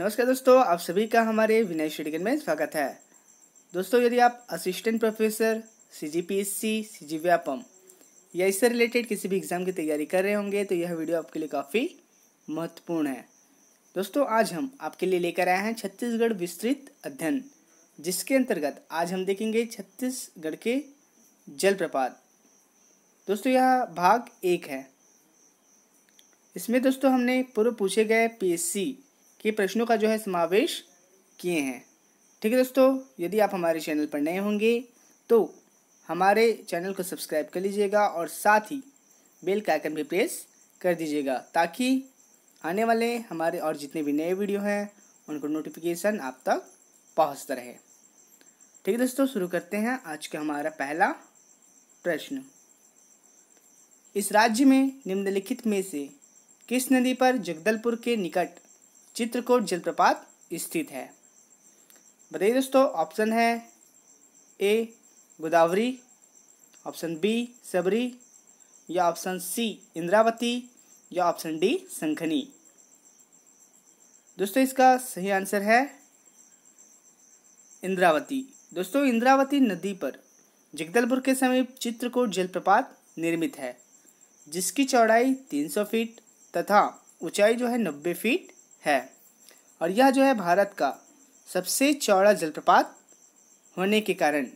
नमस्कार दोस्तों आप सभी का हमारे विनय शेडिकन में स्वागत है दोस्तों यदि आप assistant professor C G P S C C G Vyapam या इससे रिलेटेड किसी भी एग्ज़ाम की तैयारी कर रहे होंगे तो यह वीडियो आपके लिए काफ़ी महत्वपूर्ण है दोस्तों आज हम आपके लिए लेकर आए हैं छत्तीसगढ़ विस्तृत अध्ययन जिसके अंतर्गत आज हम देखेंगे छत्तीसगढ़ के जलप्रपात दोस्तों यह भाग एक है इसमें दोस्तों हमने पूर्व पूछे गए पी के प्रश्नों का जो है समावेश किए हैं ठीक है दोस्तों यदि आप हमारे चैनल पर नए होंगे तो हमारे चैनल को सब्सक्राइब कर लीजिएगा और साथ ही बेल का आइकन भी प्रेस कर दीजिएगा ताकि आने वाले हमारे और जितने भी नए वीडियो हैं उनको नोटिफिकेशन आप तक पहुंचता रहे ठीक है दोस्तों शुरू करते हैं आज का हमारा पहला प्रश्न इस राज्य में निम्नलिखित में से किस नदी पर जगदलपुर के निकट चित्रकूट जलप्रपात स्थित है बताइए दोस्तों ऑप्शन है A Godavari option B Sabari या ऑप्शन सी इंद्रावती या ऑप्शन डी संखनी दोस्तों इसका सही आंसर है इंद्रावती दोस्तों इंद्रावती नदी पर जगदलपुर के समीप चित्रकूट जलप्रपात निर्मित है जिसकी चौड़ाई 300 फीट तथा ऊंचाई जो है 90 फीट है और यह जो है भारत का सबसे चौड़ा जलप्रपात होने के कारण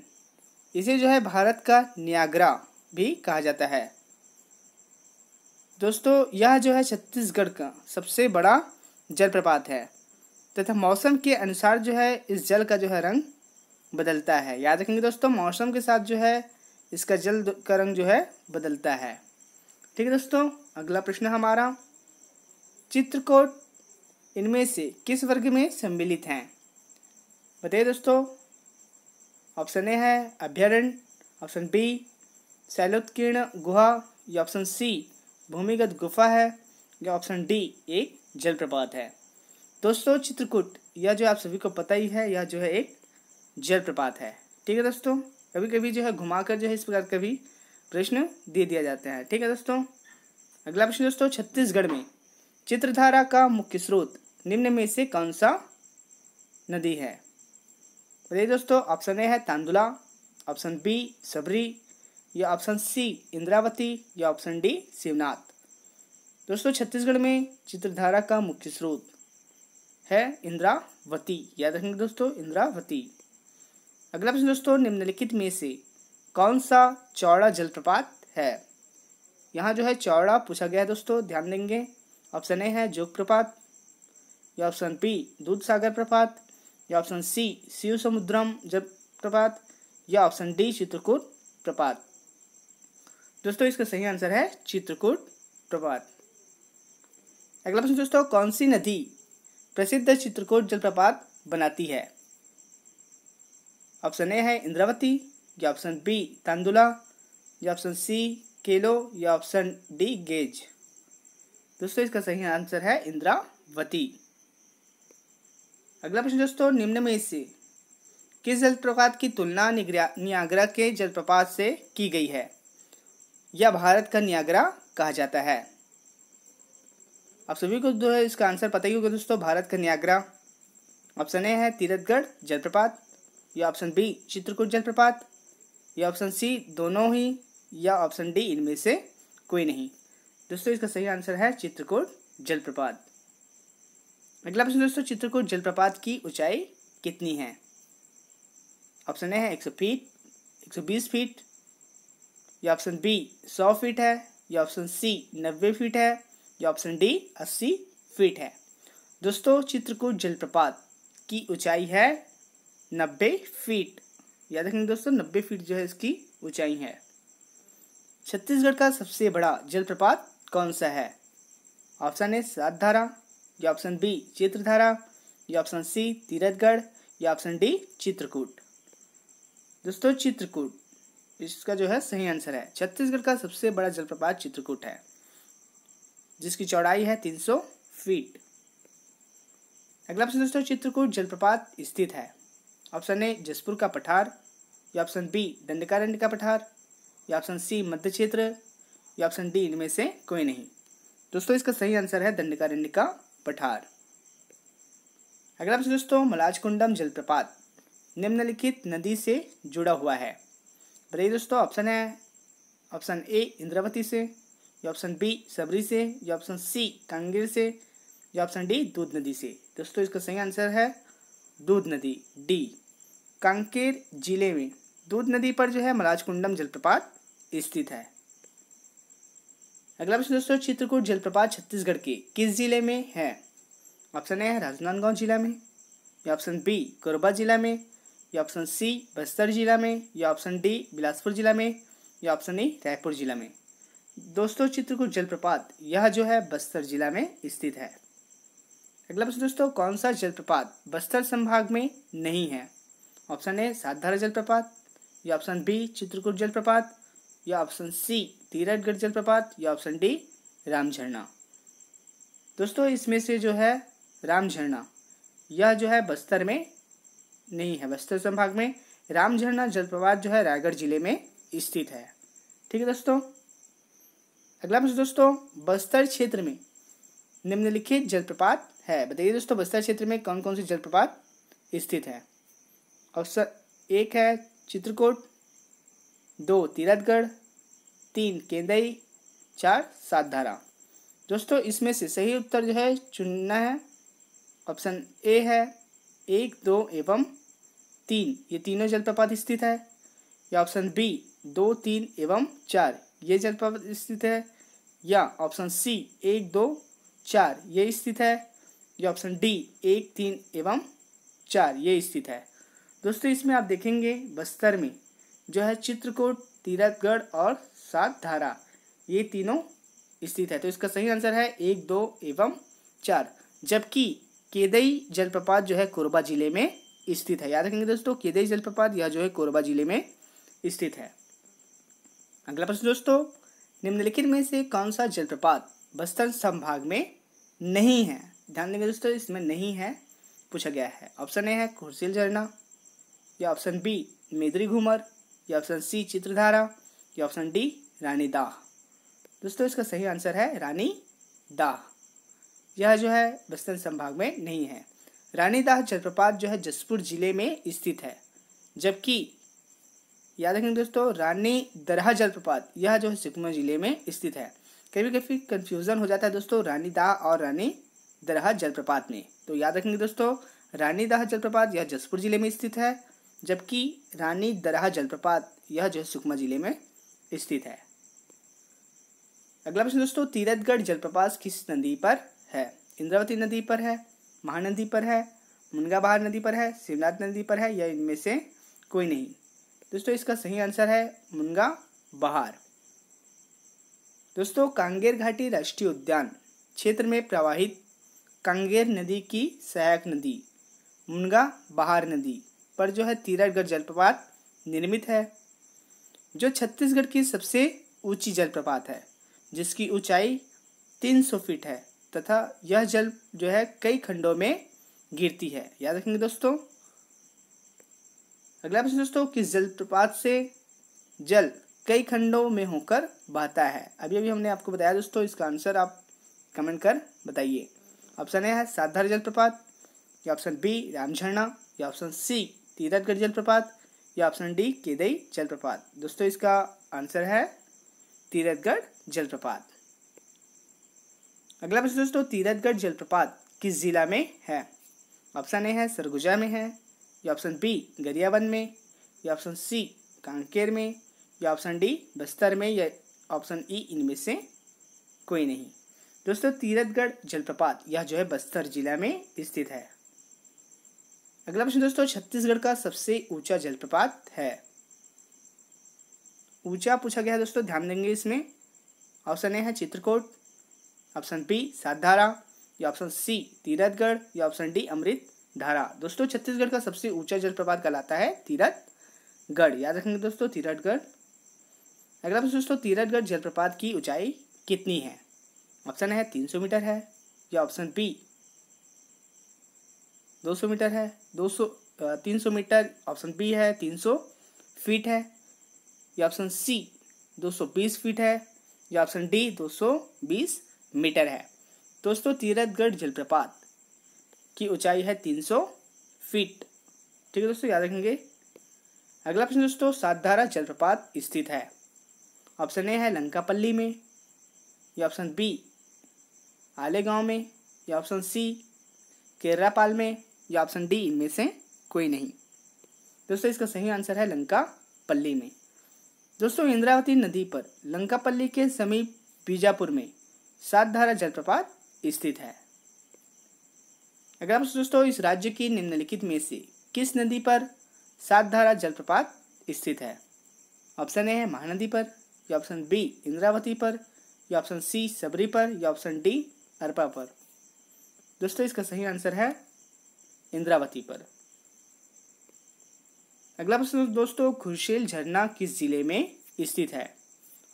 इसे जो है भारत का न्यागरा भी कहा जाता है दोस्तों यह जो है छत्तीसगढ़ का सबसे बड़ा जलप्रपात है तथा मौसम के अनुसार जो है इस जल का जो है रंग बदलता है याद रखेंगे दोस्तों मौसम के साथ जो है इसका जल का रंग जो है बदलता है ठीक है दोस्तों अगला प्रश्न हमारा चित्रकूट इनमें से किस वर्ग में सम्मिलित हैं बताइए दोस्तों ऑप्शन ए है अभ्यारण्य ऑप्शन बी शैलोत्कीर्ण गुहा या ऑप्शन सी भूमिगत गुफा है या ऑप्शन डी एक जलप्रपात है दोस्तों चित्रकूट यह जो आप सभी को पता ही है यह जो है एक जलप्रपात है ठीक है दोस्तों कभी कभी जो है घुमाकर जो है इस प्रकार का भी प्रश्न दे दिया जाते हैं ठीक है दोस्तों अगला प्रश्न दोस्तों छत्तीसगढ़ में चित्रधारा का मुख्य स्रोत निम्न में से कौन सा नदी है बताइए तो दोस्तों ऑप्शन ए है तांदुला ऑप्शन बी सबरी या ऑप्शन सी इंद्रावती या ऑप्शन डी शिवनाथ दोस्तों छत्तीसगढ़ में चित्रधारा का मुख्य स्रोत है इंद्रावती याद रखेंगे दोस्तों इंद्रावती अगला प्रश्न दोस्तों निम्नलिखित में से कौन सा चौड़ा जलप्रपात है यहाँ जो है चौड़ा पूछा गया है दोस्तों ध्यान देंगे ऑप्शन ए है जोगप्रपात या ऑप्शन पी दूध सागर प्रपात या ऑप्शन सी शिव समुद्रम प्रपात या ऑप्शन डी चित्रकूट प्रपात दोस्तों इसका सही आंसर है चित्रकूट प्रपात अगला प्रश्न दोस्तों कौन सी नदी प्रसिद्ध चित्रकूट जलप्रपात बनाती है ऑप्शन ए है इंद्रावती या ऑप्शन बी तांदुला या ऑप्शन सी केलो या ऑप्शन डी गेज दोस्तों इसका सही आंसर है इंद्रावती अगला प्रश्न दोस्तों निम्न में से किस जलप्रपात की तुलना नियाग्रा के जलप्रपात से की गई है यह भारत का नियाग्रा कहा जाता है आप सभी को जो है इसका आंसर पता ही होगा दोस्तों भारत का नियाग्रा ऑप्शन ए है तीरथगढ़ जलप्रपात या ऑप्शन बी चित्रकूट जलप्रपात या ऑप्शन सी दोनों ही या ऑप्शन डी इनमें से कोई नहीं दोस्तों इसका सही आंसर है चित्रकूट जलप्रपात अगला प्रश्न दोस्तों चित्रकूट जलप्रपात की ऊंचाई कितनी है ऑप्शन ए है एक सौ फीट एक सौ बीस फीट या ऑप्शन बी सौ फीट है या ऑप्शन सी नब्बे फीट है या ऑप्शन डी अस्सी फीट है दोस्तों चित्रकूट जलप्रपात की ऊंचाई है नब्बे फीट याद रखेंगे दोस्तों नब्बे फीट जो है इसकी ऊंचाई है छत्तीसगढ़ का सबसे बड़ा जलप्रपात कौन सा है ऑप्शन ए सात धारा या ऑप्शन बी चित्रधारा या ऑप्शन सी तीरथगढ़ या ऑप्शन डी चित्रकूट दोस्तों चित्रकूट इसका जो है सही आंसर है छत्तीसगढ़ का सबसे बड़ा जलप्रपात चित्रकूट है जिसकी चौड़ाई है 300 फीट अगला ऑप्शन दोस्तों चित्रकूट जलप्रपात स्थित है ऑप्शन ए जसपुर का पठार या ऑप्शन बी दंडकारण्य का पठार या ऑप्शन सी मध्य क्षेत्र या ऑप्शन डी इनमें से कोई नहीं दोस्तों इसका सही आंसर है दंडकारण्य का पठार अगला प्रश्न दोस्तों मलाजकुंडम जलप्रपात निम्नलिखित नदी से जुड़ा हुआ है बताइए दोस्तों ऑप्शन है ऑप्शन ए इंद्रावती से या ऑप्शन बी सबरी से या ऑप्शन सी कांगेर से या ऑप्शन डी दूध नदी से दोस्तों इसका सही आंसर है दूध नदी डी कांकेर जिले में दूध नदी पर जो है मलाजकुंडम जलप्रपात स्थित है अगला प्रश्न दोस्तों चित्रकूट जलप्रपात छत्तीसगढ़ के किस जिले में है ऑप्शन ए राजनांदगांव जिला में या ऑप्शन बी कोरबा जिला में या ऑप्शन सी बस्तर जिला में या ऑप्शन डी बिलासपुर जिला में या ऑप्शन ई e रायपुर जिला में दोस्तों चित्रकूट जलप्रपात यह जो है बस्तर जिला में स्थित है अगला प्रश्न दोस्तों कौन सा जलप्रपात बस्तर संभाग में नहीं है ऑप्शन ए सातधारा जलप्रपात या ऑप्शन बी चित्रकूट जलप्रपात या ऑप्शन सी तीरथगढ़ जलप्रपात या ऑप्शन डी राम झरना दोस्तों इसमें से जो है राम झरना यह जो है बस्तर में नहीं है बस्तर संभाग में राम झरना जलप्रपात जो है रायगढ़ जिले में स्थित है ठीक है दोस्तों अगला प्रश्न दोस्तों बस्तर क्षेत्र में निम्नलिखित जलप्रपात है बताइए दोस्तों बस्तर क्षेत्र में कौन कौन से जलप्रपात स्थित है ऑप्शन एक है चित्रकूट दो तीरथगढ़ तीन केंदई चार सातधारा दोस्तों इसमें से सही उत्तर जो है चुनना है ऑप्शन ए है एक दो एवं तीन ये तीनों जलप्रपात स्थित है या ऑप्शन बी दो तीन एवं चार ये जलप्रपात स्थित है या ऑप्शन सी एक दो चार ये स्थित है या ऑप्शन डी एक तीन एवं चार ये स्थित है दोस्तों इसमें आप देखेंगे बस्तर में जो है चित्रकूट तीरथगढ़ और सात धारा ये तीनों स्थित है तो इसका सही आंसर है एक दो एवं चार जबकि केदई जलप्रपात जो है कोरबा जिले में स्थित है याद रखेंगे दोस्तों केदई जलप्रपात यह जो है कोरबा जिले में स्थित है अगला प्रश्न दोस्तों निम्नलिखित में से कौन सा जलप्रपात बस्तर संभाग में नहीं है ध्यान देंगे दोस्तों इसमें नहीं है पूछा गया है ऑप्शन ए है खुरसिल झरना या ऑप्शन बी मेदरी घूमर ये ऑप्शन सी चित्रधारा या ऑप्शन डी रानी दाह दोस्तों इसका सही आंसर है रानी दाह यह जो है बस्तर संभाग में नहीं है रानी दाह जलप्रपात जो है जसपुर जिले में स्थित है जबकि याद रखेंगे दोस्तों रानी दरहा जलप्रपात यह जो है सुकमा जिले में स्थित है कभी कभी कंफ्यूजन हो जाता है दोस्तों रानी दाह और रानी दरहा जलप्रपात में तो याद रखेंगे दोस्तों रानी दाह जलप्रपात यह जसपुर जिले में स्थित है जबकि रानी दराह जलप्रपात यह जो है सुकमा जिले में स्थित है अगला प्रश्न दोस्तों तीरथगढ़ जलप्रपात किस नदी पर है इंद्रावती नदी पर है महानदी पर है मुनगाबहार नदी पर है शिवनाथ नदी पर है या इनमें से कोई नहीं दोस्तों इसका सही आंसर है मुनगा बहार दोस्तों कांगेर घाटी राष्ट्रीय उद्यान क्षेत्र में प्रवाहित कांगेर नदी की सहायक नदी मुनगा बहार नदी पर जो है तीरागढ़ जलप्रपात निर्मित है जो छत्तीसगढ़ की सबसे ऊंची जलप्रपात है जिसकी ऊंचाई 300 फीट है तथा यह जल जो है कई खंडों में गिरती है याद रखेंगे दोस्तों अगला प्रश्न दोस्तों कि जलप्रपात से जल कई खंडों में होकर बहता है अभी अभी हमने आपको बताया दोस्तों इसका आंसर आप कमेंट कर बताइए ऑप्शन ए है साधार जलप्रपात या ऑप्शन बी रामझरना या ऑप्शन सी तीरथगढ़ जलप्रपात या ऑप्शन डी केदई जलप्रपात दोस्तों इसका आंसर है तीरथगढ़ जलप्रपात अगला प्रश्न दोस्तों तीरथगढ़ जलप्रपात किस जिला में है ऑप्शन ए है सरगुजा में है या ऑप्शन बी गरियाबंद में या ऑप्शन सी कांकेर में या ऑप्शन डी बस्तर में या ऑप्शन ई इनमें से कोई नहीं दोस्तों तीरथगढ़ जलप्रपात यह जो है बस्तर जिला में स्थित है अगला प्रश्न दोस्तों छत्तीसगढ़ का सबसे ऊंचा जलप्रपात है ऊंचा पूछा गया है दोस्तों ध्यान देंगे इसमें ऑप्शन ए है चित्रकूट ऑप्शन बी सातधारा या ऑप्शन सी तीरथगढ़ या ऑप्शन डी अमृत धारा दोस्तों छत्तीसगढ़ का सबसे ऊंचा जलप्रपात कहलाता है तीरथगढ़ याद रखेंगे दोस्तों तीरथगढ़ अगला प्रश्न दोस्तों तीरथगढ़ जलप्रपात की ऊंचाई कितनी है ऑप्शन है तीन सौ मीटर है या ऑप्शन बी 200 मीटर है 200 300 मीटर ऑप्शन बी है 300 फीट है या ऑप्शन सी 220 फीट है या ऑप्शन डी 220 मीटर है दोस्तों तीरथगढ़ जलप्रपात की ऊंचाई है 300 फीट ठीक है दोस्तों याद रखेंगे अगला प्रश्न दोस्तों सातधारा जलप्रपात स्थित है ऑप्शन ए है लंकापल्ली में या ऑप्शन बी आलेगांव में या ऑप्शन सी केरलापाल में जो ऑप्शन डी इनमें से कोई नहीं दोस्तों इसका सही आंसर है पल्ली में दोस्तों इंद्रावती नदी पर लंकापल्ली के समीप बीजापुर में सातधारा जलप्रपात स्थित है अगर आप दोस्तों इस राज्य की निम्नलिखित में से किस नदी पर सातधारा जलप्रपात स्थित है ऑप्शन ए है महानदी पर या ऑप्शन बी इंद्रावती पर या ऑप्शन सी सबरी पर या ऑप्शन डी अरपा पर दोस्तों इसका सही आंसर है इंद्रावती पर अगला प्रश्न दोस्तों खुरशेल झरना किस जिले में स्थित है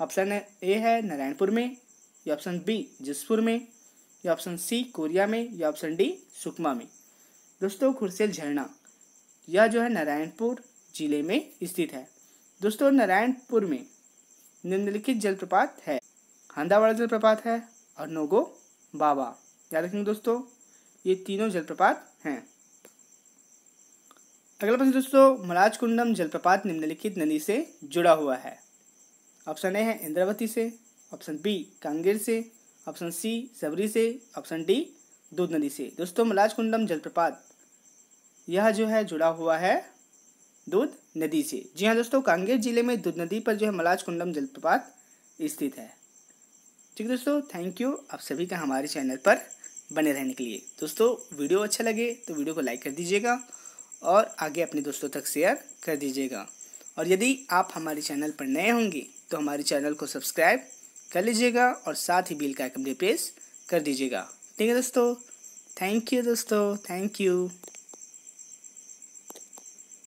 ऑप्शन ए है नारायणपुर में या ऑप्शन बी जसपुर में या ऑप्शन सी कोरिया में या ऑप्शन डी सुकमा में दोस्तों खुरशेल झरना यह जो है नारायणपुर जिले में स्थित है दोस्तों नारायणपुर में निम्नलिखित जलप्रपात है हंदावाड़ा जलप्रपात है और नोगो बाबा याद रखेंगे दोस्तों ये तीनों जलप्रपात हैं अगला प्रश्न दोस्तों मराज कुंडम जलप्रपात निम्नलिखित नदी से जुड़ा हुआ है ऑप्शन ए है इंद्रावती से ऑप्शन बी कांगेर से ऑप्शन सी सबरी से ऑप्शन डी दूध नदी से दोस्तों मलाज कुंडम जलप्रपात यह जो है जुड़ा हुआ है दूध नदी से जी हाँ दोस्तों कांगेर जिले में दूध नदी पर जो है मलाज कुंडम जलप्रपात स्थित है ठीक है दोस्तों थैंक यू आप सभी का हमारे चैनल पर बने रहने के लिए दोस्तों वीडियो अच्छा लगे तो वीडियो को लाइक कर दीजिएगा और आगे अपने दोस्तों तक शेयर कर दीजिएगा और यदि आप हमारे चैनल पर नए होंगे तो हमारे चैनल को सब्सक्राइब कर लीजिएगा और साथ ही बिल का आइकन प्रेस कर दीजिएगा ठीक है दोस्तों थैंक यू दोस्तों थैंक यू